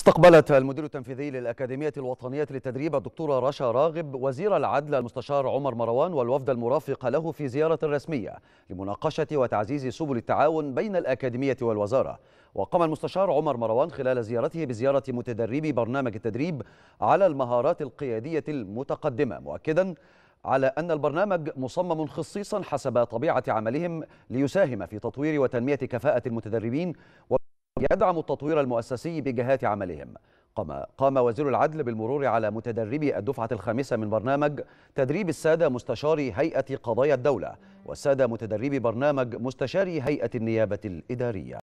استقبلت المدير التنفيذي للأكاديمية الوطنية للتدريب الدكتورة رشا راغب وزير العدل المستشار عمر مروان والوفد المرافق له في زيارة رسمية لمناقشة وتعزيز سبل التعاون بين الأكاديمية والوزارة وقام المستشار عمر مروان خلال زيارته بزيارة متدربي برنامج التدريب على المهارات القيادية المتقدمة مؤكدا على أن البرنامج مصمم خصيصا حسب طبيعة عملهم ليساهم في تطوير وتنمية كفاءة المتدربين يدعم التطوير المؤسسي بجهات عملهم قام, قام وزير العدل بالمرور على متدربي الدفعة الخامسة من برنامج تدريب السادة مستشاري هيئة قضايا الدولة والسادة متدربي برنامج مستشاري هيئة النيابة الإدارية